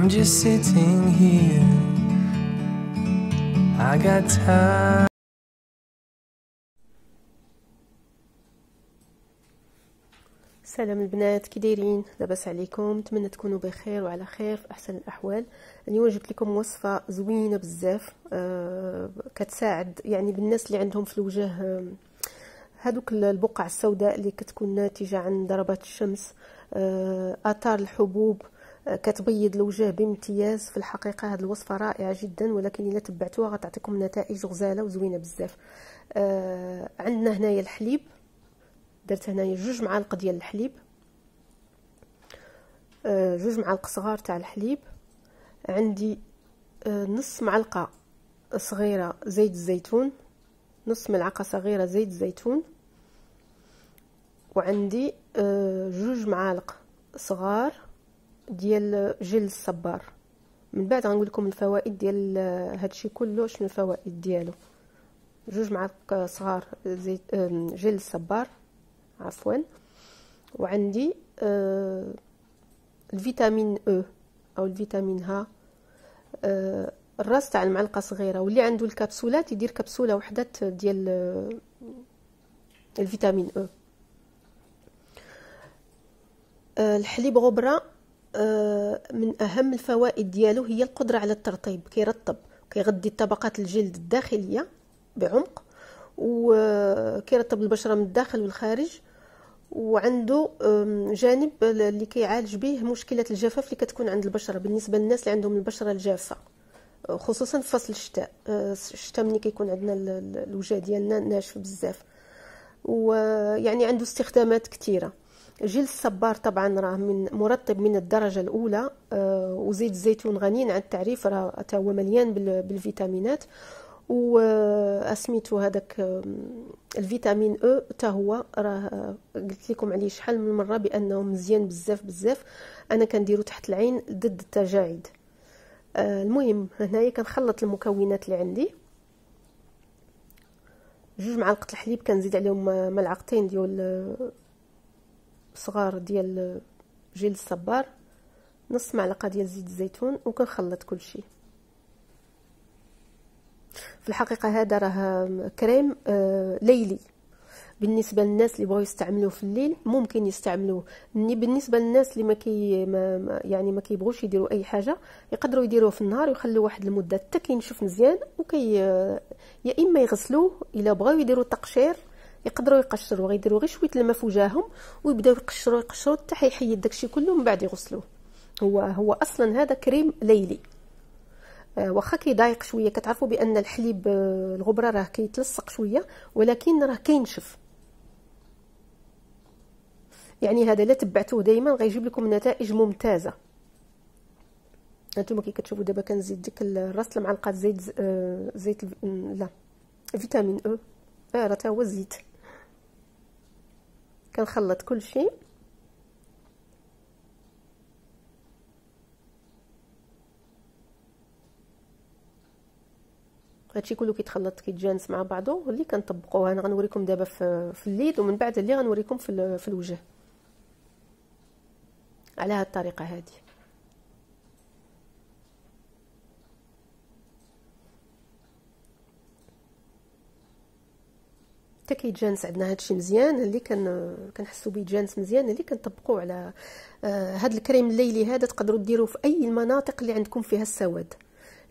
I'm just sitting here. I got time. سلام البنات كي دايرين لاباس عليكم نتمنى تكونوا بخير وعلى خير في احسن الاحوال اليوم جبت لكم وصفه زوينه بزاف أه كتساعد يعني بالناس اللي عندهم في الوجه آه، هذوك البقع السوداء اللي كتكون ناتجه عن ضربات الشمس أه اثار الحبوب أه كتبيض الوجه بامتياز في الحقيقه هذه الوصفه رائعه جدا ولكن الا تبعتوها غتعطيكم نتائج غزاله وزوينه بزاف آه عندنا هنايا الحليب درت هنايا جوج معالق ديال الحليب آه جوج معالق صغار تاع الحليب عندي آه نص معلقه صغيره زيت الزيتون نص ملعقه صغيره زيت الزيتون وعندي آه جوج معالق صغار ديال جل الصبار من بعد غنقول لكم الفوائد ديال هادشي كله شنو الفوائد ديالو جوج معالق صغار زيت آه، جل الصبار عفوا وعندي آه، الفيتامين او e او الفيتامين ها آه، الراس تاع المعلقه صغيره واللي عنده الكبسولات يدير كبسوله وحده ديال الفيتامين e. او الحليب غبره آه، من اهم الفوائد ديالو هي القدره على الترطيب كيرطب كيغذي طبقات الجلد الداخليه بعمق وكيرطب البشره من الداخل والخارج وعنده جانب اللي كيعالج به مشكله الجفاف اللي كتكون عند البشره بالنسبه للناس اللي عندهم البشره الجافه آه، خصوصا في فصل الشتاء آه، الشتاء ملي كيكون عندنا الوجه ديالنا ناشف بزاف ويعني عنده استخدامات كثيره جيل الصبار طبعا راه من مرطب من الدرجه الاولى آه، وزيت الزيتون غني عن التعريف راه حتى هو مليان بالفيتامينات واسميتو هذاك الفيتامين او حتى هو راه آه، قلت لكم عليه شحال من مره بانه مزيان بزاف بزاف انا كنديرو تحت العين ضد التجاعيد آه، المهم هنايا كنخلط المكونات اللي عندي جوج معالق الحليب كنزيد عليهم ملعقتين ديال صغار ديال جيل الصبار نص معلقه ديال زيت الزيتون وكنخلط كلشي في الحقيقه هذا راه كريم آه، ليلي بالنسبه للناس اللي بغاو يستعملوه في الليل ممكن يستعملوه بالنسبه للناس اللي ما كي ما يعني ما كيبغوش يديروا اي حاجه يقدروا يديروه في النهار ويخلوه واحد المده حتى كينشف مزيان وكي آه، يا اما يغسلوه الا بغاو يديروا تقشير يقدروا يقشروا غيديروا غير شويه الماء في وجههم ويبداو يقشروا يقشروا حتى حيحيد داكشي كله من بعد يغسلوه هو هو اصلا هذا كريم ليلي آه، واخا كيضايق شويه كتعرفوا بان الحليب آه، الغبره راه كيتلصق شويه ولكن راه كينشف يعني هذا لا تبعتوه دائما غيجيب لكم نتائج ممتازه هانتوما كي كتشوفوا دابا كنزيد ديك الراس معلقه زيت آه، زيت لا فيتامين او اه راه تا هو زيت كنخلط كل شيء هادشي كله كيتخلط كيتجانس مع بعضو واللي كنطبقوه انا غنوريكم دابا في, في اليد ومن بعد اللي غنوريكم في, في الوجه على هاد الطريقه هذه حتى كيتجانس عندنا هادشي مزيان اللي كان كنحسوا به جانس مزيان اللي كنطبقوه على آه، هاد الكريم الليلي هذا تقدروا ديروه في اي المناطق اللي عندكم فيها السواد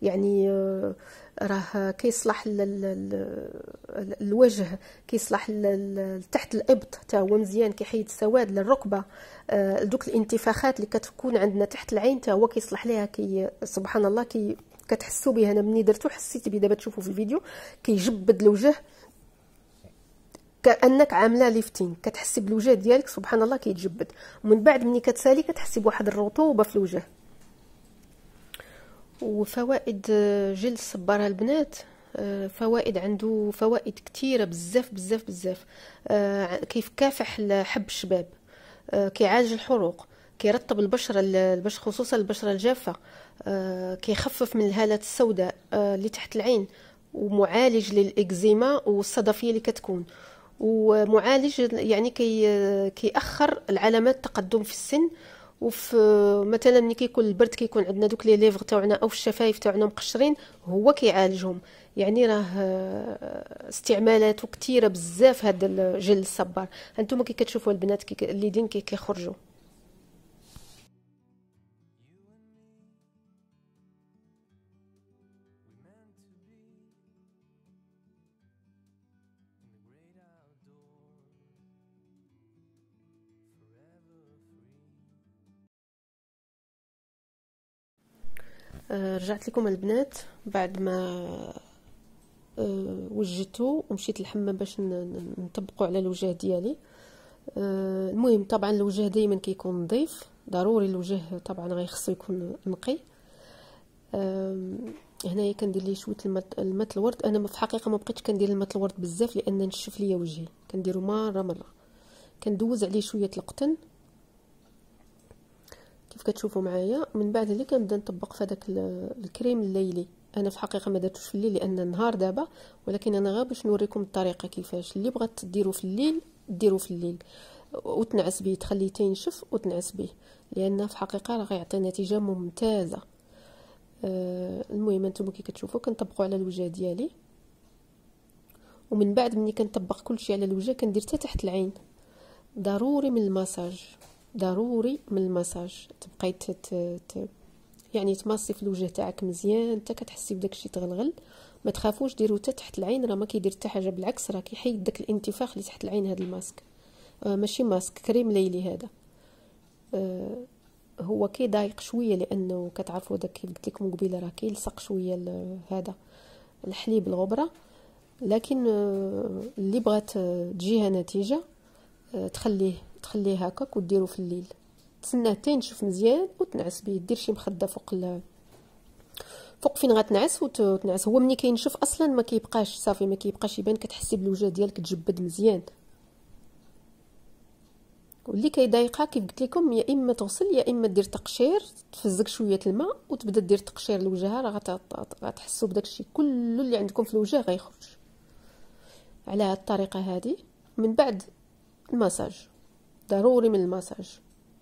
يعني آه، راه كيصلح الوجه كيصلح تحت الابط حتى هو مزيان كيحيد السواد للركبه آه، دوك الانتفاخات اللي كتكون عندنا تحت العين حتى هو كيصلح ليها كي سبحان الله كي كتحسوا به انا ملي درتو حسيت به دابا تشوفوا في الفيديو كيجبد الوجه كانك عامله ليفتين كتحسي بالوجه ديالك سبحان الله كيتجبد ومن بعد ملي كتسالي كتحسي بواحد الرطوبه في الوجه وفوائد آه، جل الصباره البنات آه، فوائد عنده فوائد كثيره بزاف بزاف بزاف آه، كيف كافح حب الشباب كيعالج الحروق كيرطب البشره البشره خصوصا البشره الجافه كيخفف من الهالات السوداء اللي تحت العين ومعالج للاكزيما والصدفيه اللي كتكون ومعالج يعني كي كيأخر العلامات التقدم في السن وفي مثلا ملي كيكون البرد كيكون عندنا دوك لي ليفغ تاعنا او الشفايف تاعنا مقشرين هو كيعالجهم يعني راه استعمالاته كثيره بزاف هذا الجل الصبار انتم كي كتشوفوا البنات كي اللي دين كي كيخرجوا آه، رجعت لكم البنات بعد ما آه، وجدته ومشيت للحمام باش نطبقوا على الوجه ديالي آه، المهم طبعا الوجه دائما كيكون نظيف ضروري الوجه طبعا غيخصو يكون نقي هنايا كندير ليه شويه الماء الورد انا في الحقيقه ما بقيتش كندير الماء الورد بزاف لان نشف ليا وجهي كنديرو مره مره كندوز عليه شويه القطن كيف كتشوفوا معايا من بعد اللي كنبدا نطبق في داك الكريم الليلي انا في الحقيقه ما درتوش في الليل لان النهار دابا ولكن انا غير باش نوريكم الطريقه كيفاش اللي بغات ديرو في الليل ديرو في الليل وتنعس به تخليه تينشف وتنعس به لان في الحقيقه راه غيعطي نتيجه ممتازه آه المهم انتم كي كتشوفوا كنطبقوا على الوجه ديالي ومن بعد ملي كنطبق كلشي على الوجه كندير حتى تحت العين ضروري من المساج ضروري من المساج تبقاي ت... يعني تماصي في الوجه تاعك مزيان حتى كتحسي بداك الشيء تغلغل ما تخافوش ديرو حتى تحت العين راه ما كيدير حتى حاجه بالعكس راه كيحيد داك الانتفاخ اللي تحت العين هذا الماسك آه ماشي ماسك كريم ليلي هذا آه هو كيضايق شويه لانه كتعرفوا داك كيف قلت لكم قبيله راه كيلصق شويه هذا الحليب الغبره لكن آه اللي بغات تجيها نتيجه آه تخليه تخليه هكاك وديرو في الليل تسناه حتى ينشف مزيان وتنعس بيه دير شي مخده فوق ال فوق فين غتنعس وتنعس هو ملي كينشف اصلا ما كيبقاش صافي ما كيبقاش يبان كتحسي بالوجه ديالك تجبد مزيان واللي كيضايقها كيف قلت لكم يا اما تغسل يا اما دير تقشير تفزك شويه الماء وتبدا دير تقشير لوجهها راه غتحسوا بداك الشيء كله اللي عندكم في الوجه غيخرج على هاد الطريقه هذه من بعد المساج ضروري من المساج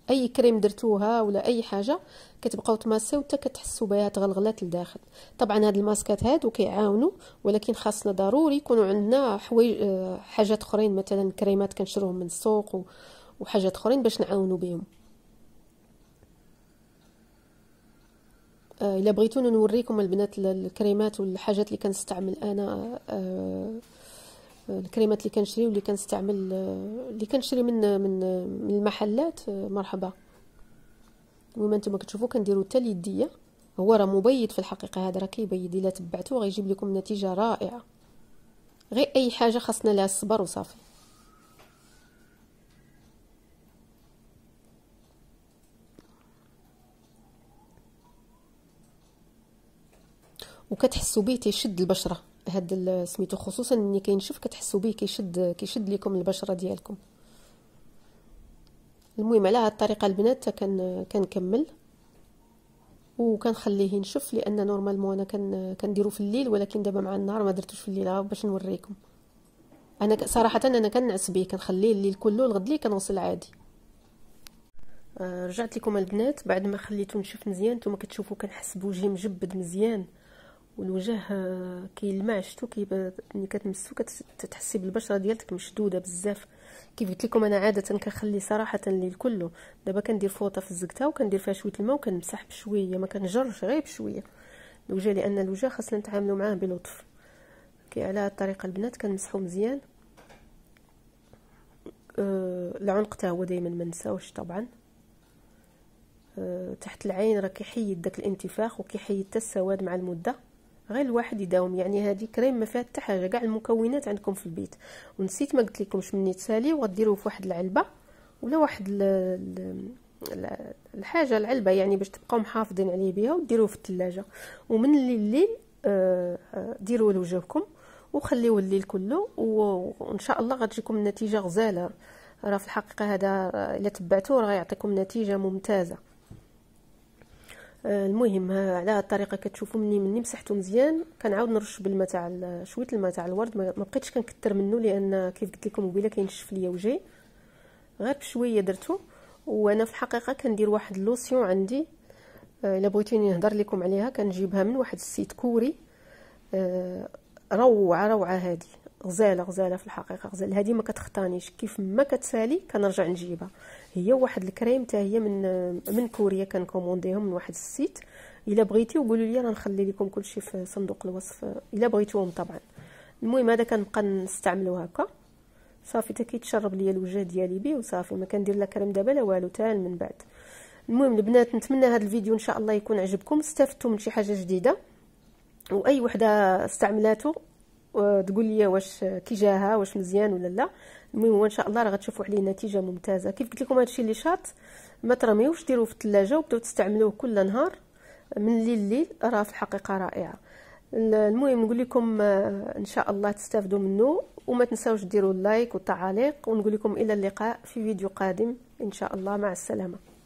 اي كريم درتوها ولا اي حاجه كتبقاو تماسيو حتى كتحسوا بها تغلغلات لداخل طبعا هاد الماسكات هادو كيعاونوا ولكن خاصنا ضروري يكونوا عندنا حوايج آه، حاجات اخرين مثلا كريمات كنشروهم من السوق وحاجات اخرين باش نعاونوا بهم آه، الا بغيتو نوريكم البنات الكريمات والحاجات اللي كنستعمل انا أه الكريمات اللي كنشري واللي كنستعمل آه، اللي كنشري من آه، من آه، من المحلات مرحبا المهم نتوما كتشوفوا كنديروا حتى اليديه هو راه مبيض في الحقيقه هذا راه كيبيض الا تبعتو غيجيب لكم نتيجه رائعه غير اي حاجه خاصنا لها الصبر وصافي وكتحسوا بيه تيشد البشره هاد سميتو خصوصا ملي كينشف كتحسوا به كيشد كيشد لكم البشره ديالكم المهم على هاد الطريقه البنات كان كنكمل وكنخليه ينشف لان نورمالمون انا كنديرو في الليل ولكن دابا مع النهار ما درتوش في الليل باش نوريكم انا صراحه انا كنعس به كنخليه الليل كله لغد لي كنوصل عادي آه، رجعت لكم البنات بعد ما خليته نشف مزيان نتوما كتشوفوا كنحس بوجهي مجبد مزيان والوجه آه، كيلمع شتو كي ملي يعني كتمسو كتحسي بالبشره ديالتك مشدوده بزاف كيف قلت لكم انا عاده كنخلي صراحه للكل دابا كندير فوطه في الزكته وكندير فيها شويه الماء وكنمسح بشويه ما كنجرش غير بشويه الوجه لان الوجه خاصنا نتعاملوا معاه بلطف كي على الطريقه البنات كنمسحو مزيان أه العنق حتى هو دائما ما نساوش طبعا أه تحت العين راه كيحيد داك الانتفاخ وكيحيد حتى السواد مع المده غير الواحد يداوم يعني هذه كريم ما فيها حتى حاجه كاع المكونات عندكم في البيت ونسيت ما قلت لكمش مني تسالي وغديروه في واحد العلبه ولا واحد ال ال ل... الحاجه العلبه يعني باش تبقاو محافظين عليه بها وديروه في الثلاجه ومن الليل آه، آه، ديروه لوجهكم وخليوه الليل كله وان شاء الله غتجيكم النتيجه غزاله راه في الحقيقه هذا آه، الا تبعتوه راه يعطيكم نتيجه ممتازه آه، المهم على هاد الطريقه كتشوفوا مني مني مسحته مزيان كنعاود نرش بالماء تاع شويه الماء تاع الورد ما بقيتش كنكثر منه لان كيف قلت لكم قبيله كينشف ليا وجهي غير بشويه درته وانا في الحقيقه كندير واحد لوسيون عندي آه، الا بغيتوني نهضر لكم عليها كنجيبها من واحد السيت كوري آه، روعه روعه هذه غزاله غزاله في الحقيقه غزاله هذه ما كتختانيش كيف ما كتسالي كنرجع نجيبها هي واحد الكريم حتى هي من من كوريا كنكومونديهم من واحد السيت الا بغيتي وقولوا لي راه نخلي لكم كلشي في صندوق الوصف الا بغيتوهم طبعا المهم هذا كنبقى نستعملو هكا صافي حتى كيتشرب ليا الوجه ديالي بيه وصافي ما كندير لا كريم دابا لا والو تا من بعد المهم البنات نتمنى هذا الفيديو ان شاء الله يكون عجبكم استفدتوا من شي حاجه جديده واي وحده استعملاتو تقول لي واش كي جاها واش مزيان ولا لا المهم هو ان شاء الله راه غتشوفوا عليه نتيجه ممتازه كيف قلت لكم هادشي اللي شاط ما ترميوش ديروه في الثلاجه وبداو تستعملوه كل نهار من الليل لليل راه في الحقيقه رائعه المهم نقول لكم آه، ان شاء الله تستافدوا منه وما تنساوش ديروا اللايك والتعليق ونقول لكم الى اللقاء في فيديو قادم ان شاء الله مع السلامه